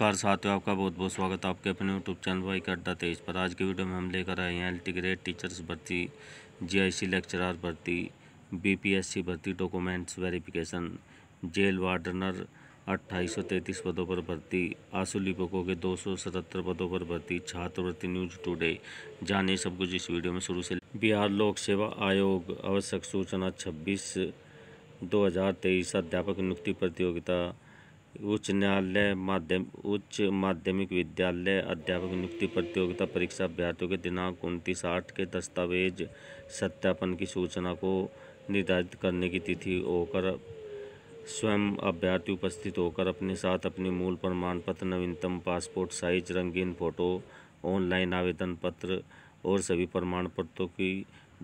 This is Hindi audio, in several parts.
नमस्कार साथियों आपका बहुत बहुत स्वागत है आपके अपने यूट्यूब चैनल वाई अड्डा तेईस पर आज के वीडियो में हम लेकर आए हैं एल्टी ग्रेड टीचर्स भर्ती जीआईसी लेक्चरर भर्ती बीपीएससी भर्ती डॉक्यूमेंट्स वेरिफिकेशन जेल वार्डनर अट्ठाईस सौ तैंतीस पदों पर भर्ती आंसू लिपकों के दो सौ सतहत्तर पदों पर भर्ती छात्रवृत्ति न्यूज टूडे जानिए सब कुछ इस वीडियो में शुरू से बिहार लोक सेवा आयोग आवश्यक सूचना छब्बीस दो हज़ार तेईस अध्यापक नियुक्ति प्रतियोगिता उच्च न्यायालय माध्यम उच्च माध्यमिक विद्यालय अध्यापक नियुक्ति प्रतियोगिता परीक्षा अभ्यर्थियों के दिनांक उनतीस आठ के दस्तावेज सत्यापन की सूचना को निर्धारित करने की तिथि होकर स्वयं अभ्यर्थी उपस्थित होकर अपने साथ अपने मूल प्रमाण पत्र नवीनतम पासपोर्ट साइज रंगीन फ़ोटो ऑनलाइन आवेदन पत्र और सभी प्रमाण पत्रों की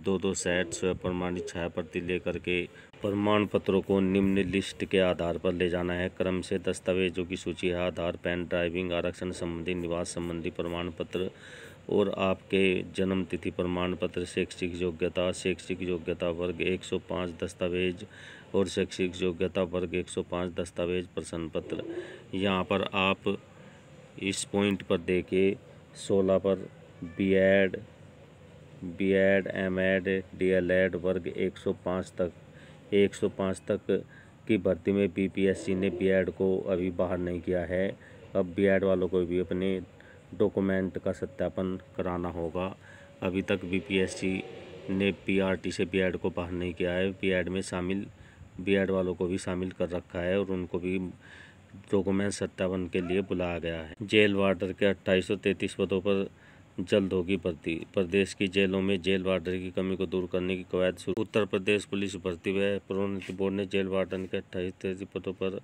दो दो सेट स्वयं प्रमाणित छाया प्रति लेकर के प्रमाण पत्रों को निम्न लिस्ट के आधार पर ले जाना है क्रम से दस्तावेजों की सूची है आधार पैन ड्राइविंग आरक्षण संबंधी निवास संबंधी प्रमाण पत्र और आपके जन्म तिथि प्रमाण पत्र शैक्षिक योग्यता शैक्षिक योग्यता वर्ग 105 दस्तावेज और शैक्षिक योग्यता वर्ग 105 दस्तावेज प्रसन्न पत्र यहाँ पर आप इस पॉइंट पर देखे 16 पर B Ed B Ed M Ed D L Ed वर्ग एक सौ पाँच तक एक सौ पाँच तक की भर्ती में बी पी एस सी ने बी एड को अभी बाहर नहीं किया है अब बी एड वालों को भी अपने डॉक्यूमेंट का सत्यापन कराना होगा अभी तक बी पी एस सी ने पी आर टी से बी एड को बाहर नहीं किया है बी एड में शामिल बी एड वालों को भी शामिल कर रखा है और उनको भी डॉक्यूमेंट सत्यापन के लिए बुलाया गया है जेल वार्डर के अट्ठाईस पदों पर जल्द होगी भर्ती प्रदेश की जेलों में जेल वार्डन की कमी को दूर करने की कवायद शुरू उत्तर प्रदेश पुलिस भर्ती व प्रोन्नति बोर्ड ने जेल वार्डन के अट्ठाईस तेजी पदों पर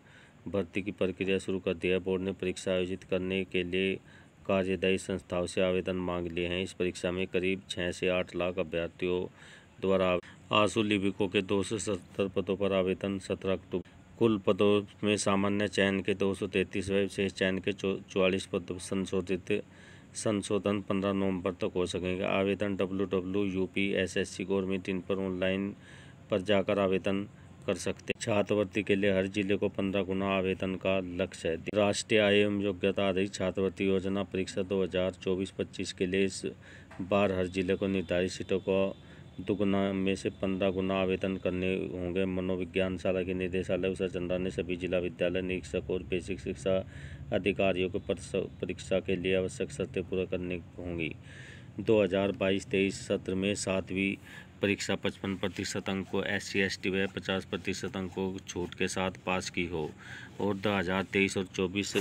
भर्ती की प्रक्रिया शुरू कर दी है बोर्ड ने परीक्षा आयोजित करने के लिए कार्यदायी संस्थाओं से आवेदन मांग लिए हैं इस परीक्षा में करीब छः से आठ लाख अभ्यर्थियों द्वारा आंसू लिपिकों के दो सौ सत्तर पदों पर आवेदन सत्रह अक्टूबर कुल पदों में सामान्य चयन के दो सौ तैंतीस व विशेष चयन के चौवालीस पद संशोधित संशोधन 15 नवंबर तक हो सकेंगे आवेदन W W U P S S C government in पर ऑनलाइन पर जाकर आवेदन कर सकते हैं छात्रवृत्ति के लिए हर जिले को पंद्रह गुना आवेदन का लक्ष्य है राष्ट्रीय आय एवं योग्यता आधारित छात्रवृत्ति योजना परीक्षा चौबीस पच्चीस के लिए इस बार हर जिले को निर्धारित सीटों को दुगुना में से पंद्रह गुना आवेदन करने होंगे मनोविज्ञान शाला के निदेशालय उषा चंद्रा ने सभी जिला विद्यालय निरीक्षक और बेसिक शिक्षा अधिकारियों को परीक्षा के लिए आवश्यक शर्तें पूरा करने होंगी 2022-23 सत्र में सातवीं परीक्षा पचपन प्रतिशत अंक को एस सी एस टी व पचास प्रतिशत अंक को छूट के साथ पास की हो और दो और चौबीस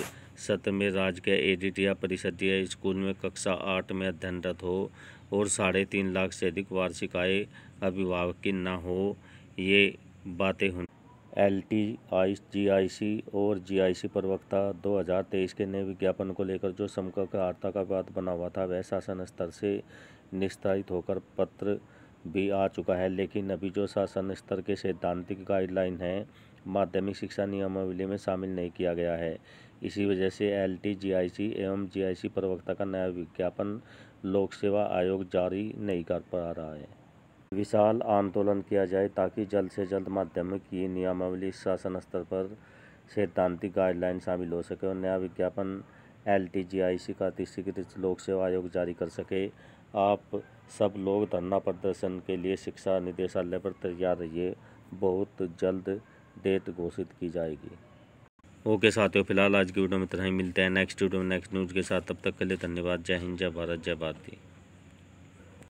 सत्र में राज्य के एडिट या परिषदीय स्कूल में कक्षा आठ में अध्ययनरत हो और साढ़े तीन लाख से अधिक वार्षिक आय अभिभावक की न हो ये बातें हों एल टी आई जी आई सी और जी आई सी प्रवक्ता 2023 के नए विज्ञापन को लेकर जो समकक्ष आर्था का विवाद बना हुआ था वह शासन स्तर से निस्तारित होकर पत्र भी आ चुका है लेकिन अभी जो शासन स्तर के सैद्धांतिक गाइडलाइन हैं माध्यमिक शिक्षा नियमावली में शामिल नहीं किया गया है इसी वजह से एल टी जी आई सी एवं जी आई सी प्रवक्ता का नया विज्ञापन लोक सेवा आयोग जारी नहीं कर पा रहा है विशाल आंदोलन किया जाए ताकि जल्द से जल्द माध्यमिक की नियमावली शासन स्तर पर सैद्धांतिक गाइडलाइन शामिल हो सके और नया विज्ञापन एल टी जी आई सी का तीसरीकृत लोक सेवा आयोग जारी कर सके आप सब लोग धरना प्रदर्शन के लिए शिक्षा निदेशालय पर तैयार रहिए बहुत जल्द डेट घोषित की जाएगी ओके साथियों फिलहाल आज की वीडियो में इतना ही मिलते हैं नेक्स्ट वीडियो में नेक्स्ट न्यूज़ के साथ तब तक के लिए धन्यवाद जय हिंद जय भारत जय भारती